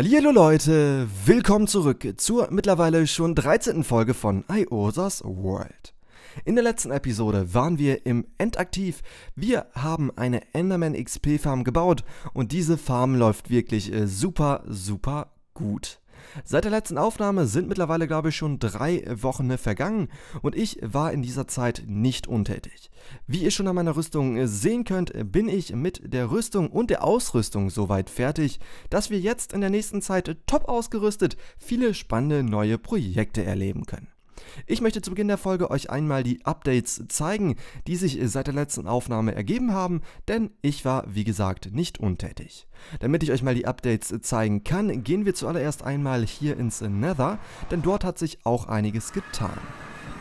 Hallo Leute, willkommen zurück zur mittlerweile schon 13. Folge von IOSA's World. In der letzten Episode waren wir im Endaktiv. Wir haben eine Enderman XP Farm gebaut und diese Farm läuft wirklich äh, super, super gut. Seit der letzten Aufnahme sind mittlerweile, glaube ich, schon drei Wochen vergangen und ich war in dieser Zeit nicht untätig. Wie ihr schon an meiner Rüstung äh, sehen könnt, bin ich mit der Rüstung und der Ausrüstung soweit fertig, dass wir jetzt in der nächsten Zeit äh, top ausgerüstet viele spannende neue Projekte erleben können. Ich möchte zu Beginn der Folge euch einmal die Updates zeigen, die sich seit der letzten Aufnahme ergeben haben, denn ich war, wie gesagt, nicht untätig. Damit ich euch mal die Updates zeigen kann, gehen wir zuallererst einmal hier ins Nether, denn dort hat sich auch einiges getan.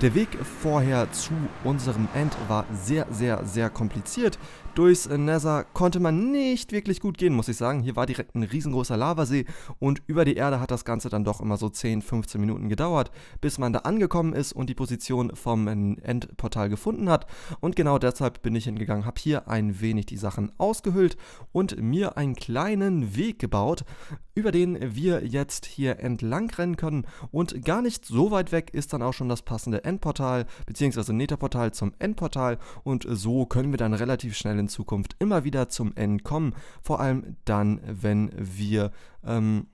Der Weg vorher zu unserem End war sehr, sehr, sehr kompliziert, Durchs Nether konnte man nicht wirklich gut gehen, muss ich sagen. Hier war direkt ein riesengroßer Lavasee und über die Erde hat das Ganze dann doch immer so 10, 15 Minuten gedauert, bis man da angekommen ist und die Position vom Endportal gefunden hat. Und genau deshalb bin ich hingegangen, habe hier ein wenig die Sachen ausgehüllt und mir einen kleinen Weg gebaut, über den wir jetzt hier entlang rennen können. Und gar nicht so weit weg ist dann auch schon das passende Endportal, beziehungsweise Netherportal zum Endportal. Und so können wir dann relativ schnell in Zukunft immer wieder zum End kommen. Vor allem dann, wenn wir... Ähm,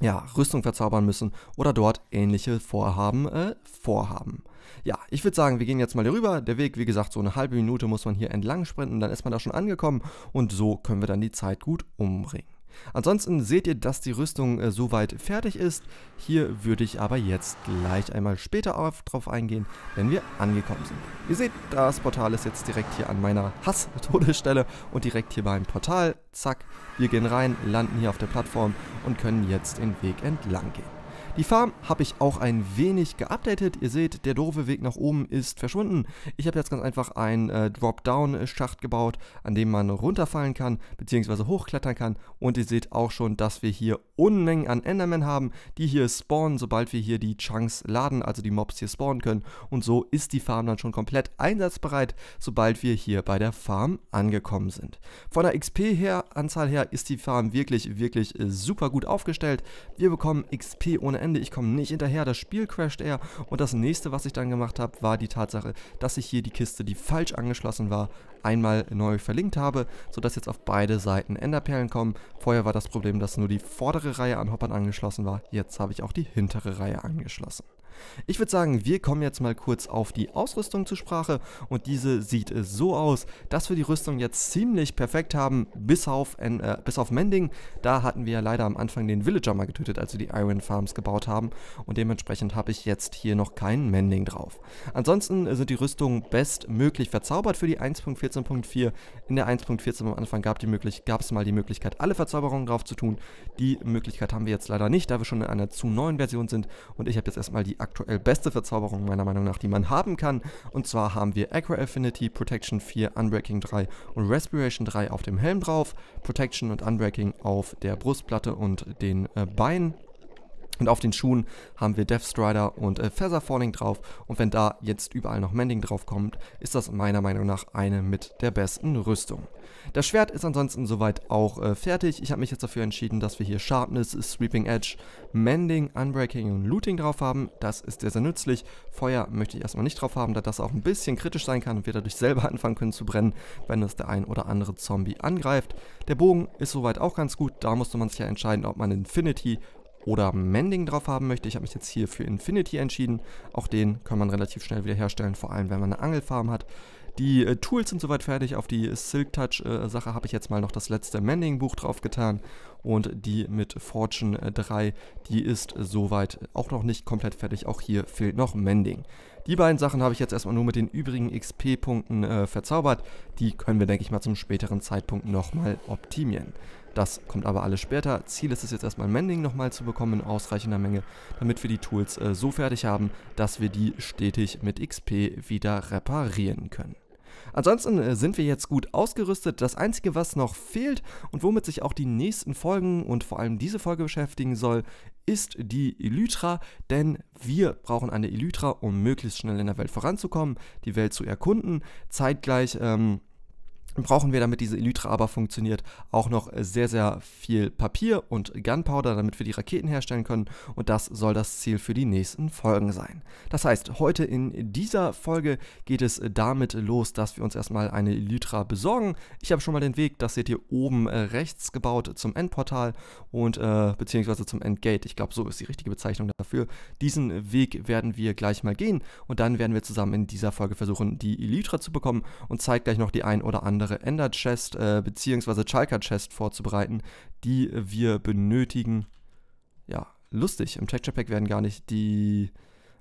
ja, Rüstung verzaubern müssen oder dort ähnliche Vorhaben äh, vorhaben. Ja, ich würde sagen, wir gehen jetzt mal hier rüber. Der Weg, wie gesagt, so eine halbe Minute muss man hier entlang sprinten, dann ist man da schon angekommen und so können wir dann die Zeit gut umbringen. Ansonsten seht ihr, dass die Rüstung äh, soweit fertig ist. Hier würde ich aber jetzt gleich einmal später auf, drauf eingehen, wenn wir angekommen sind. Ihr seht, das Portal ist jetzt direkt hier an meiner Hass-Todesstelle und direkt hier beim Portal. Zack, wir gehen rein, landen hier auf der Plattform und können jetzt den Weg entlang gehen. Die Farm habe ich auch ein wenig geupdatet. Ihr seht, der doofe Weg nach oben ist verschwunden. Ich habe jetzt ganz einfach einen äh, drop schacht gebaut, an dem man runterfallen kann, bzw. hochklettern kann. Und ihr seht auch schon, dass wir hier Unmengen an Endermen haben, die hier spawnen, sobald wir hier die Chunks laden, also die Mobs hier spawnen können. Und so ist die Farm dann schon komplett einsatzbereit, sobald wir hier bei der Farm angekommen sind. Von der XP her, Anzahl her, ist die Farm wirklich, wirklich äh, super gut aufgestellt. Wir bekommen XP ohne Ende, ich komme nicht hinterher, das Spiel crasht eher. Und das nächste, was ich dann gemacht habe, war die Tatsache, dass ich hier die Kiste, die falsch angeschlossen war, einmal neu verlinkt habe, sodass jetzt auf beide Seiten Enderperlen kommen. Vorher war das Problem, dass nur die vordere Reihe an Hoppern angeschlossen war, jetzt habe ich auch die hintere Reihe angeschlossen. Ich würde sagen, wir kommen jetzt mal kurz auf die Ausrüstung zur Sprache und diese sieht so aus, dass wir die Rüstung jetzt ziemlich perfekt haben, bis auf, äh, bis auf Mending. Da hatten wir ja leider am Anfang den Villager mal getötet, als wir die Iron Farms gebaut haben und dementsprechend habe ich jetzt hier noch keinen Mending drauf. Ansonsten sind die Rüstungen bestmöglich verzaubert für die 1.14.4. In der 1.14 am Anfang gab es mal die Möglichkeit, alle Verzauberungen drauf zu tun. Die Möglichkeit haben wir jetzt leider nicht, da wir schon in einer zu neuen Version sind und ich habe jetzt erstmal die aktuell beste Verzauberung meiner Meinung nach, die man haben kann. Und zwar haben wir Aqua Affinity, Protection 4, Unbreaking 3 und Respiration 3 auf dem Helm drauf, Protection und Unbreaking auf der Brustplatte und den äh, Beinen und auf den Schuhen haben wir Death Strider und äh, Feather Falling drauf. Und wenn da jetzt überall noch Mending drauf kommt, ist das meiner Meinung nach eine mit der besten Rüstung. Das Schwert ist ansonsten soweit auch äh, fertig. Ich habe mich jetzt dafür entschieden, dass wir hier Sharpness, Sweeping Edge, Mending, Unbreaking und Looting drauf haben. Das ist sehr, sehr nützlich. Feuer möchte ich erstmal nicht drauf haben, da das auch ein bisschen kritisch sein kann und wir dadurch selber anfangen können zu brennen, wenn das der ein oder andere Zombie angreift. Der Bogen ist soweit auch ganz gut. Da musste man sich ja entscheiden, ob man Infinity oder Mending drauf haben möchte. Ich habe mich jetzt hier für Infinity entschieden. Auch den kann man relativ schnell wieder herstellen, vor allem wenn man eine Angelfarm hat. Die äh, Tools sind soweit fertig. Auf die Silk Touch äh, Sache habe ich jetzt mal noch das letzte Mending Buch drauf getan. Und die mit Fortune äh, 3, die ist soweit auch noch nicht komplett fertig. Auch hier fehlt noch Mending. Die beiden Sachen habe ich jetzt erstmal nur mit den übrigen XP-Punkten äh, verzaubert. Die können wir, denke ich mal, zum späteren Zeitpunkt nochmal optimieren. Das kommt aber alles später. Ziel ist es jetzt erstmal Mending nochmal zu bekommen in ausreichender Menge, damit wir die Tools äh, so fertig haben, dass wir die stetig mit XP wieder reparieren können. Ansonsten äh, sind wir jetzt gut ausgerüstet. Das Einzige, was noch fehlt und womit sich auch die nächsten Folgen und vor allem diese Folge beschäftigen soll, ist die Elytra, denn wir brauchen eine Elytra, um möglichst schnell in der Welt voranzukommen, die Welt zu erkunden, zeitgleich... Ähm, brauchen wir, damit diese Elytra aber funktioniert, auch noch sehr, sehr viel Papier und Gunpowder, damit wir die Raketen herstellen können. Und das soll das Ziel für die nächsten Folgen sein. Das heißt, heute in dieser Folge geht es damit los, dass wir uns erstmal eine Elytra besorgen. Ich habe schon mal den Weg, das seht ihr oben äh, rechts gebaut zum Endportal und äh, beziehungsweise zum Endgate. Ich glaube, so ist die richtige Bezeichnung dafür. Diesen Weg werden wir gleich mal gehen und dann werden wir zusammen in dieser Folge versuchen, die Elytra zu bekommen und zeigt gleich noch die ein oder andere andere Ender Chest äh, bzw. Chalker Chest vorzubereiten, die wir benötigen. Ja, lustig. Im Texture Pack werden gar nicht die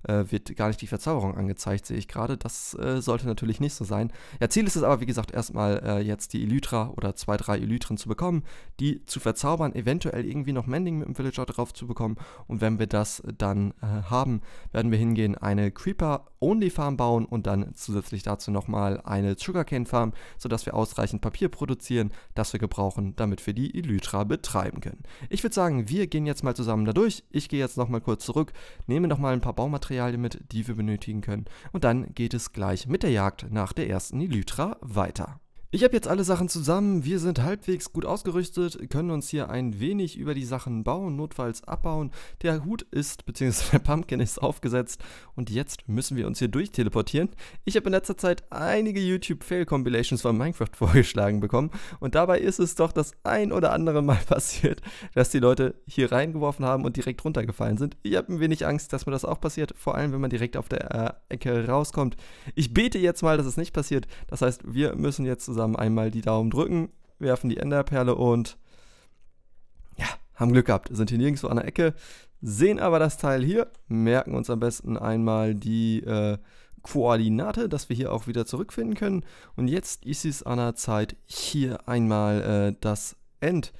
äh, wird gar nicht die Verzauberung angezeigt, sehe ich gerade. Das äh, sollte natürlich nicht so sein. Ja, Ziel ist es aber, wie gesagt, erstmal äh, jetzt die Elytra oder zwei, drei Elytren zu bekommen, die zu verzaubern, eventuell irgendwie noch Mending mit dem Villager drauf zu bekommen. Und wenn wir das dann äh, haben, werden wir hingehen, eine Creeper-Only-Farm bauen und dann zusätzlich dazu nochmal eine Sugarcane-Farm, sodass wir ausreichend Papier produzieren, das wir gebrauchen, damit wir die Elytra betreiben können. Ich würde sagen, wir gehen jetzt mal zusammen da durch. Ich gehe jetzt nochmal kurz zurück, nehme nochmal ein paar Baumaterialien Materialien mit, die wir benötigen können. Und dann geht es gleich mit der Jagd nach der ersten Elytra weiter. Ich habe jetzt alle Sachen zusammen, wir sind halbwegs gut ausgerüstet, können uns hier ein wenig über die Sachen bauen, notfalls abbauen. Der Hut ist, beziehungsweise der Pumpkin ist aufgesetzt und jetzt müssen wir uns hier durchteleportieren. Ich habe in letzter Zeit einige YouTube-Fail-Compilations von Minecraft vorgeschlagen bekommen und dabei ist es doch das ein oder andere Mal passiert, dass die Leute hier reingeworfen haben und direkt runtergefallen sind. Ich habe ein wenig Angst, dass mir das auch passiert, vor allem wenn man direkt auf der äh, Ecke rauskommt. Ich bete jetzt mal, dass es nicht passiert. Das heißt, wir müssen jetzt zusammen zusammen einmal die Daumen drücken, werfen die Enderperle und ja, haben Glück gehabt. Sind hier nirgendwo an der Ecke, sehen aber das Teil hier, merken uns am besten einmal die äh, Koordinate, dass wir hier auch wieder zurückfinden können. Und jetzt ist es an der Zeit, hier einmal äh, das End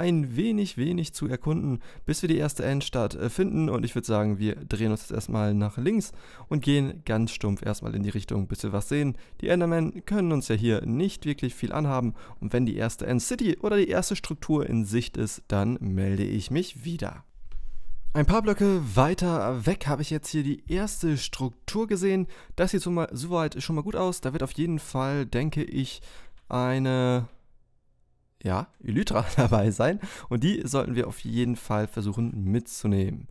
ein wenig, wenig zu erkunden, bis wir die erste Endstadt äh, finden. Und ich würde sagen, wir drehen uns jetzt erstmal nach links und gehen ganz stumpf erstmal in die Richtung, bis wir was sehen. Die Endermen können uns ja hier nicht wirklich viel anhaben. Und wenn die erste End-City oder die erste Struktur in Sicht ist, dann melde ich mich wieder. Ein paar Blöcke weiter weg habe ich jetzt hier die erste Struktur gesehen. Das sieht soweit schon mal gut aus. Da wird auf jeden Fall, denke ich, eine ja, Elytra dabei sein und die sollten wir auf jeden Fall versuchen mitzunehmen.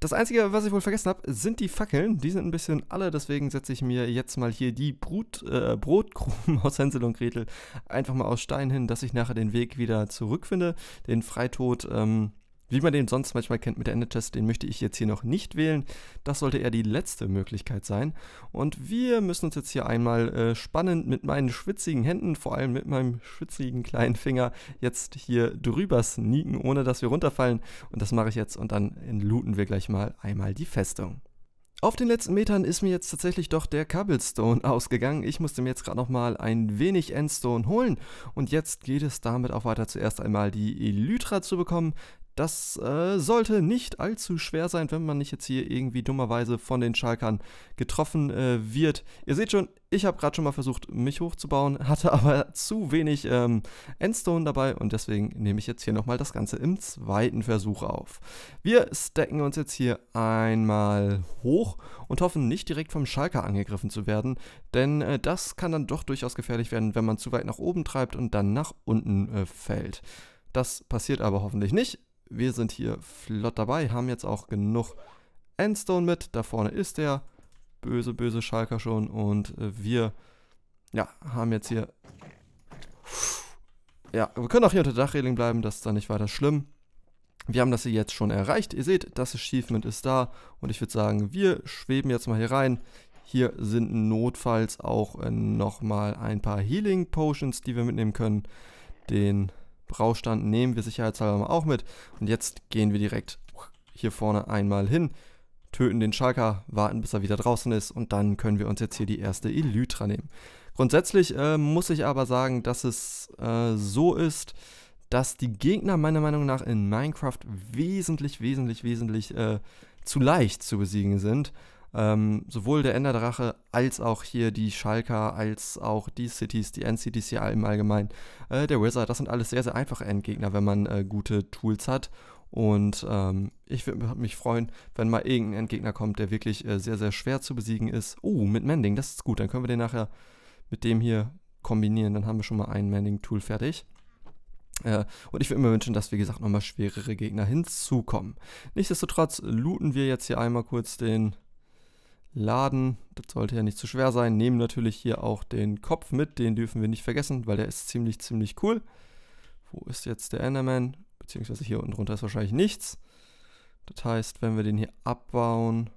Das Einzige, was ich wohl vergessen habe, sind die Fackeln. Die sind ein bisschen alle, deswegen setze ich mir jetzt mal hier die Brut, äh, Brotkrumen aus Hänsel und Gretel einfach mal aus Stein hin, dass ich nachher den Weg wieder zurückfinde. Den Freitod ähm, wie man den sonst manchmal kennt mit der Endetest, den möchte ich jetzt hier noch nicht wählen. Das sollte eher die letzte Möglichkeit sein. Und wir müssen uns jetzt hier einmal äh, spannend mit meinen schwitzigen Händen, vor allem mit meinem schwitzigen kleinen Finger, jetzt hier drüber sneaken, ohne dass wir runterfallen. Und das mache ich jetzt und dann looten wir gleich mal einmal die Festung. Auf den letzten Metern ist mir jetzt tatsächlich doch der Cobblestone ausgegangen. Ich musste mir jetzt gerade nochmal ein wenig Endstone holen. Und jetzt geht es damit auch weiter, zuerst einmal die Elytra zu bekommen. Das äh, sollte nicht allzu schwer sein, wenn man nicht jetzt hier irgendwie dummerweise von den Schalkern getroffen äh, wird. Ihr seht schon, ich habe gerade schon mal versucht, mich hochzubauen, hatte aber zu wenig ähm, Endstone dabei und deswegen nehme ich jetzt hier nochmal das Ganze im zweiten Versuch auf. Wir stacken uns jetzt hier einmal hoch und hoffen nicht direkt vom Schalker angegriffen zu werden, denn äh, das kann dann doch durchaus gefährlich werden, wenn man zu weit nach oben treibt und dann nach unten äh, fällt. Das passiert aber hoffentlich nicht. Wir sind hier flott dabei, haben jetzt auch genug Endstone mit. Da vorne ist der böse, böse Schalker schon. Und äh, wir ja, haben jetzt hier... Ja, wir können auch hier unter Dachreling bleiben, das ist dann nicht weiter schlimm. Wir haben das hier jetzt schon erreicht. Ihr seht, das Achievement ist da. Und ich würde sagen, wir schweben jetzt mal hier rein. Hier sind notfalls auch äh, nochmal ein paar Healing Potions, die wir mitnehmen können. Den Braustand nehmen wir sicherheitshalber auch mit. Und jetzt gehen wir direkt hier vorne einmal hin, töten den Schalker, warten bis er wieder draußen ist und dann können wir uns jetzt hier die erste Elytra nehmen. Grundsätzlich äh, muss ich aber sagen, dass es äh, so ist, dass die Gegner meiner Meinung nach in Minecraft wesentlich, wesentlich, wesentlich äh, zu leicht zu besiegen sind. Ähm, sowohl der Enderdrache als auch hier die Schalker, als auch die Cities, die NCDs im Allgemeinen, äh, der Wizard, das sind alles sehr, sehr einfache Endgegner, wenn man äh, gute Tools hat. Und ähm, ich würde mich freuen, wenn mal irgendein Endgegner kommt, der wirklich äh, sehr, sehr schwer zu besiegen ist. Oh, mit Mending, das ist gut. Dann können wir den nachher mit dem hier kombinieren. Dann haben wir schon mal ein Mending-Tool fertig. Äh, und ich würde mir wünschen, dass, wie gesagt, nochmal schwerere Gegner hinzukommen. Nichtsdestotrotz looten wir jetzt hier einmal kurz den laden. Das sollte ja nicht zu schwer sein. Nehmen natürlich hier auch den Kopf mit, den dürfen wir nicht vergessen, weil der ist ziemlich, ziemlich cool. Wo ist jetzt der Enderman? Beziehungsweise hier unten drunter ist wahrscheinlich nichts. Das heißt, wenn wir den hier abbauen,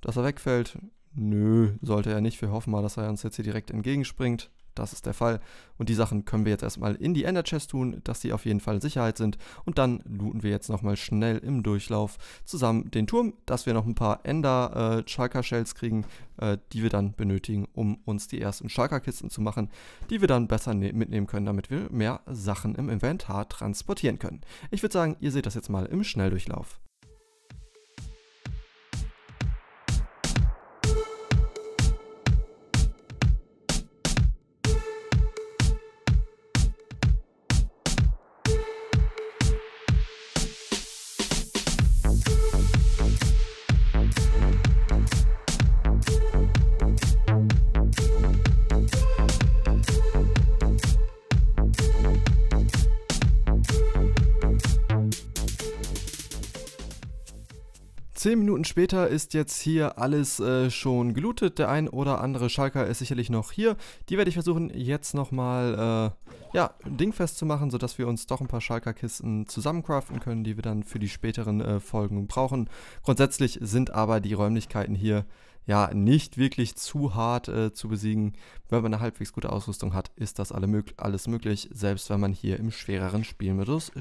dass er wegfällt. Nö, sollte er nicht. Wir hoffen mal, dass er uns jetzt hier direkt entgegenspringt. Das ist der Fall. Und die Sachen können wir jetzt erstmal in die Ender Chest tun, dass sie auf jeden Fall in Sicherheit sind. Und dann looten wir jetzt nochmal schnell im Durchlauf zusammen den Turm, dass wir noch ein paar Ender äh, Chalka Shells kriegen, äh, die wir dann benötigen, um uns die ersten Chalka Kisten zu machen, die wir dann besser ne mitnehmen können, damit wir mehr Sachen im Inventar transportieren können. Ich würde sagen, ihr seht das jetzt mal im Schnelldurchlauf. Zehn Minuten später ist jetzt hier alles äh, schon gelootet. Der ein oder andere Schalker ist sicherlich noch hier. Die werde ich versuchen jetzt nochmal äh, ja, dingfest zu machen, sodass wir uns doch ein paar Schalkerkisten zusammencraften können, die wir dann für die späteren äh, Folgen brauchen. Grundsätzlich sind aber die Räumlichkeiten hier ja nicht wirklich zu hart äh, zu besiegen. Wenn man eine halbwegs gute Ausrüstung hat, ist das alle mög alles möglich, selbst wenn man hier im schwereren Spielmodus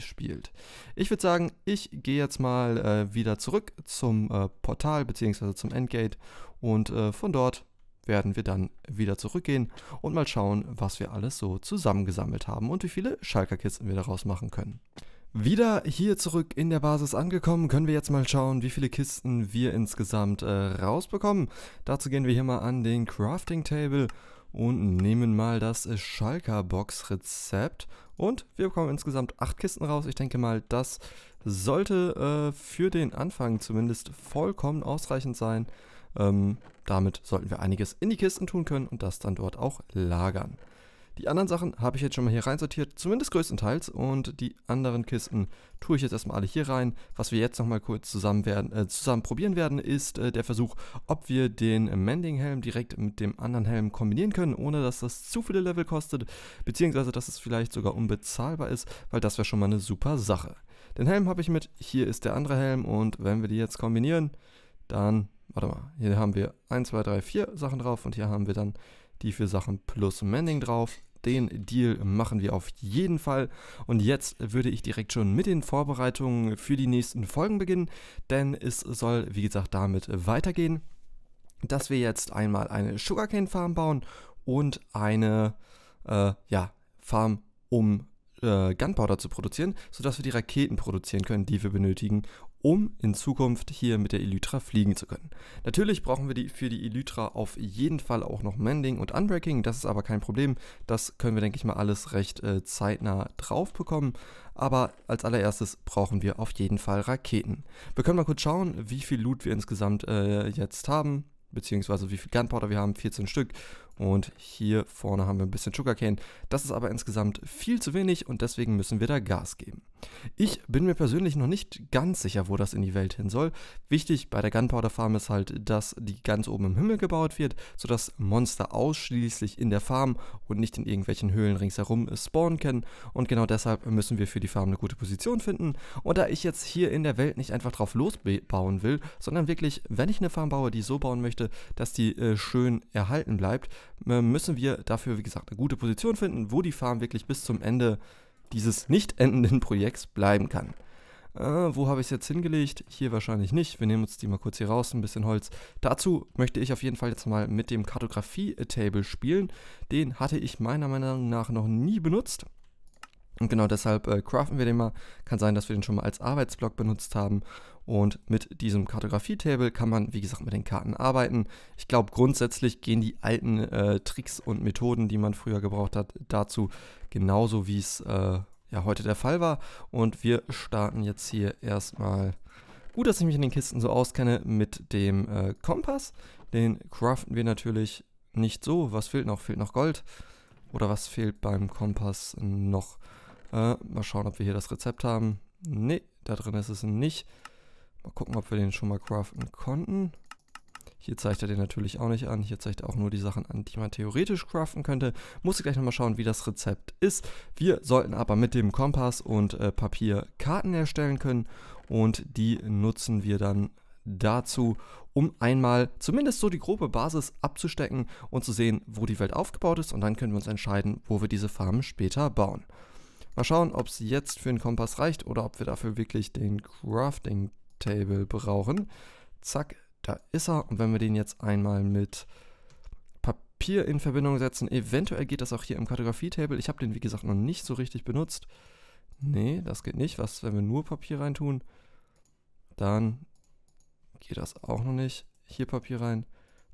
spielt. Ich würde sagen, ich gehe jetzt mal äh, wieder zurück zum äh, Portal bzw. zum Endgate und äh, von dort werden wir dann wieder zurückgehen und mal schauen, was wir alles so zusammengesammelt haben und wie viele Schalker-Kisten wir daraus machen können. Wieder hier zurück in der Basis angekommen, können wir jetzt mal schauen, wie viele Kisten wir insgesamt äh, rausbekommen. Dazu gehen wir hier mal an den Crafting Table und nehmen mal das äh, Schalker Box Rezept. Und wir bekommen insgesamt 8 Kisten raus. Ich denke mal, das sollte äh, für den Anfang zumindest vollkommen ausreichend sein. Ähm, damit sollten wir einiges in die Kisten tun können und das dann dort auch lagern. Die anderen Sachen habe ich jetzt schon mal hier reinsortiert, zumindest größtenteils. Und die anderen Kisten tue ich jetzt erstmal alle hier rein. Was wir jetzt nochmal kurz zusammen, werden, äh, zusammen probieren werden, ist äh, der Versuch, ob wir den Mending-Helm direkt mit dem anderen Helm kombinieren können, ohne dass das zu viele Level kostet, beziehungsweise dass es vielleicht sogar unbezahlbar ist, weil das wäre schon mal eine super Sache. Den Helm habe ich mit, hier ist der andere Helm und wenn wir die jetzt kombinieren, dann, warte mal, hier haben wir 1, 2, 3, 4 Sachen drauf und hier haben wir dann die vier Sachen plus Mending drauf. Den Deal machen wir auf jeden Fall. Und jetzt würde ich direkt schon mit den Vorbereitungen für die nächsten Folgen beginnen, denn es soll, wie gesagt, damit weitergehen, dass wir jetzt einmal eine Sugarcane-Farm bauen und eine äh, ja, Farm um äh, Gunpowder zu produzieren, sodass wir die Raketen produzieren können, die wir benötigen, um in Zukunft hier mit der Elytra fliegen zu können. Natürlich brauchen wir die, für die Elytra auf jeden Fall auch noch Mending und Unbreaking, das ist aber kein Problem. Das können wir, denke ich mal, alles recht äh, zeitnah drauf bekommen. Aber als allererstes brauchen wir auf jeden Fall Raketen. Wir können mal kurz schauen, wie viel Loot wir insgesamt äh, jetzt haben beziehungsweise wie viel Gunpowder wir haben, 14 Stück, und hier vorne haben wir ein bisschen Sugarcane. Das ist aber insgesamt viel zu wenig und deswegen müssen wir da Gas geben. Ich bin mir persönlich noch nicht ganz sicher, wo das in die Welt hin soll. Wichtig bei der Gunpowder Farm ist halt, dass die ganz oben im Himmel gebaut wird, sodass Monster ausschließlich in der Farm und nicht in irgendwelchen Höhlen ringsherum spawnen können. Und genau deshalb müssen wir für die Farm eine gute Position finden. Und da ich jetzt hier in der Welt nicht einfach drauf losbauen will, sondern wirklich, wenn ich eine Farm baue, die so bauen möchte, dass die äh, schön erhalten bleibt, äh, müssen wir dafür, wie gesagt, eine gute Position finden, wo die Farm wirklich bis zum Ende dieses nicht endenden Projekts bleiben kann. Äh, wo habe ich es jetzt hingelegt? Hier wahrscheinlich nicht. Wir nehmen uns die mal kurz hier raus, ein bisschen Holz. Dazu möchte ich auf jeden Fall jetzt mal mit dem Kartografie-Table spielen. Den hatte ich meiner Meinung nach noch nie benutzt. Und genau deshalb äh, craften wir den mal. Kann sein, dass wir den schon mal als Arbeitsblock benutzt haben. Und mit diesem Kartografie-Table kann man, wie gesagt, mit den Karten arbeiten. Ich glaube, grundsätzlich gehen die alten äh, Tricks und Methoden, die man früher gebraucht hat, dazu genauso, wie es äh, ja heute der Fall war. Und wir starten jetzt hier erstmal, gut, dass ich mich in den Kisten so auskenne, mit dem äh, Kompass. Den craften wir natürlich nicht so. Was fehlt noch? Fehlt noch Gold? Oder was fehlt beim Kompass noch? Äh, mal schauen, ob wir hier das Rezept haben. Ne, da drin ist es nicht. Mal gucken, ob wir den schon mal craften konnten. Hier zeigt er den natürlich auch nicht an. Hier zeigt er auch nur die Sachen an, die man theoretisch craften könnte. Musste gleich nochmal schauen, wie das Rezept ist. Wir sollten aber mit dem Kompass und äh, Papier Karten erstellen können. Und die nutzen wir dann dazu, um einmal zumindest so die grobe Basis abzustecken und zu sehen, wo die Welt aufgebaut ist. Und dann können wir uns entscheiden, wo wir diese Farmen später bauen. Mal schauen, ob es jetzt für den Kompass reicht oder ob wir dafür wirklich den Crafting Table brauchen. Zack, da ist er. Und wenn wir den jetzt einmal mit Papier in Verbindung setzen, eventuell geht das auch hier im Kartografie-Table. Ich habe den, wie gesagt, noch nicht so richtig benutzt. Nee, das geht nicht. Was, wenn wir nur Papier reintun? Dann geht das auch noch nicht. Hier Papier rein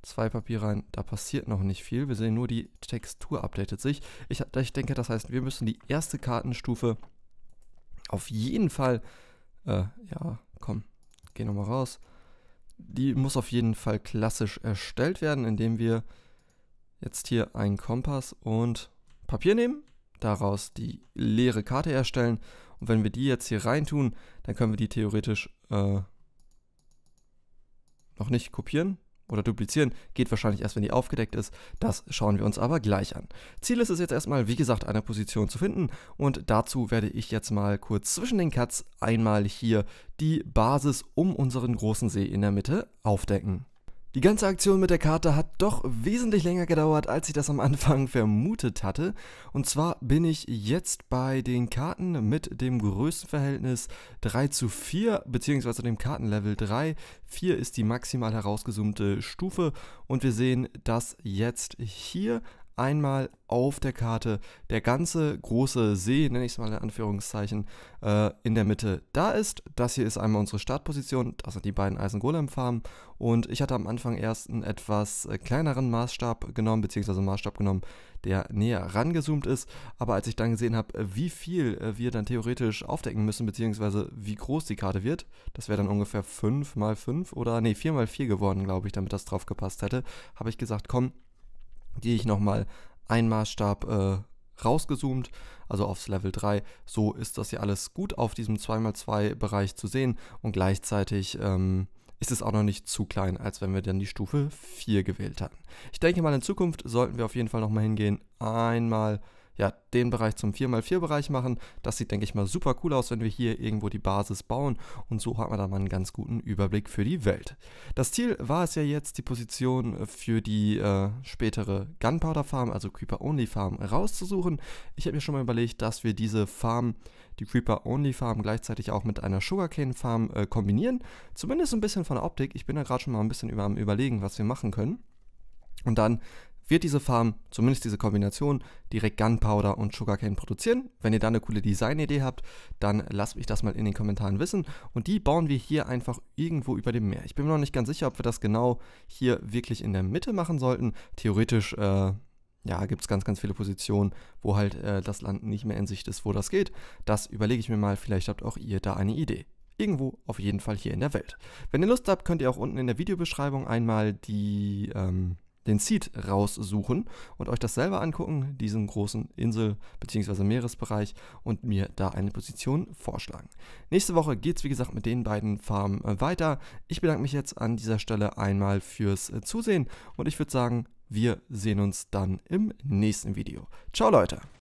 zwei Papier rein, da passiert noch nicht viel. Wir sehen nur, die Textur updatet sich. Ich, ich denke, das heißt, wir müssen die erste Kartenstufe auf jeden Fall, äh, ja, komm, geh nochmal raus. Die muss auf jeden Fall klassisch erstellt werden, indem wir jetzt hier einen Kompass und Papier nehmen, daraus die leere Karte erstellen. Und wenn wir die jetzt hier reintun, dann können wir die theoretisch äh, noch nicht kopieren oder duplizieren geht wahrscheinlich erst, wenn die aufgedeckt ist. Das schauen wir uns aber gleich an. Ziel ist es jetzt erstmal, wie gesagt, eine Position zu finden und dazu werde ich jetzt mal kurz zwischen den Cuts einmal hier die Basis um unseren großen See in der Mitte aufdecken. Die ganze Aktion mit der Karte hat doch wesentlich länger gedauert, als ich das am Anfang vermutet hatte. Und zwar bin ich jetzt bei den Karten mit dem größten Verhältnis 3 zu 4, beziehungsweise dem Kartenlevel 3. 4 ist die maximal herausgezoomte Stufe und wir sehen dass jetzt hier einmal auf der Karte der ganze große See, nenne ich es mal in Anführungszeichen, äh, in der Mitte da ist. Das hier ist einmal unsere Startposition, das sind die beiden Eisengolem-Farmen und ich hatte am Anfang erst einen etwas äh, kleineren Maßstab genommen, beziehungsweise einen Maßstab genommen, der näher rangezoomt ist, aber als ich dann gesehen habe, äh, wie viel äh, wir dann theoretisch aufdecken müssen, beziehungsweise wie groß die Karte wird, das wäre dann ungefähr 5 mal 5 oder nee, 4 mal 4 geworden, glaube ich, damit das drauf gepasst hätte, habe ich gesagt, komm, die ich nochmal ein Maßstab äh, rausgezoomt, also aufs Level 3. So ist das ja alles gut auf diesem 2x2 Bereich zu sehen und gleichzeitig ähm, ist es auch noch nicht zu klein, als wenn wir dann die Stufe 4 gewählt hatten. Ich denke mal, in Zukunft sollten wir auf jeden Fall nochmal hingehen, einmal ja, den Bereich zum 4x4-Bereich machen. Das sieht, denke ich mal, super cool aus, wenn wir hier irgendwo die Basis bauen und so hat man dann mal einen ganz guten Überblick für die Welt. Das Ziel war es ja jetzt, die Position für die äh, spätere Gunpowder Farm, also Creeper Only Farm, rauszusuchen. Ich habe mir schon mal überlegt, dass wir diese Farm, die Creeper Only Farm, gleichzeitig auch mit einer Sugarcane Farm äh, kombinieren. Zumindest ein bisschen von der Optik. Ich bin da gerade schon mal ein bisschen über am Überlegen, was wir machen können. Und dann wird diese Farm, zumindest diese Kombination, direkt Gunpowder und Sugarcane produzieren. Wenn ihr da eine coole Designidee habt, dann lasst mich das mal in den Kommentaren wissen. Und die bauen wir hier einfach irgendwo über dem Meer. Ich bin mir noch nicht ganz sicher, ob wir das genau hier wirklich in der Mitte machen sollten. Theoretisch, äh, ja, gibt es ganz, ganz viele Positionen, wo halt äh, das Land nicht mehr in Sicht ist, wo das geht. Das überlege ich mir mal, vielleicht habt auch ihr da eine Idee irgendwo auf jeden Fall hier in der Welt. Wenn ihr Lust habt, könnt ihr auch unten in der Videobeschreibung einmal die ähm, den Seed raussuchen und euch das selber angucken, diesen großen Insel- bzw. Meeresbereich und mir da eine Position vorschlagen. Nächste Woche geht es wie gesagt mit den beiden Farmen äh, weiter. Ich bedanke mich jetzt an dieser Stelle einmal fürs äh, Zusehen und ich würde sagen, wir sehen uns dann im nächsten Video. Ciao Leute!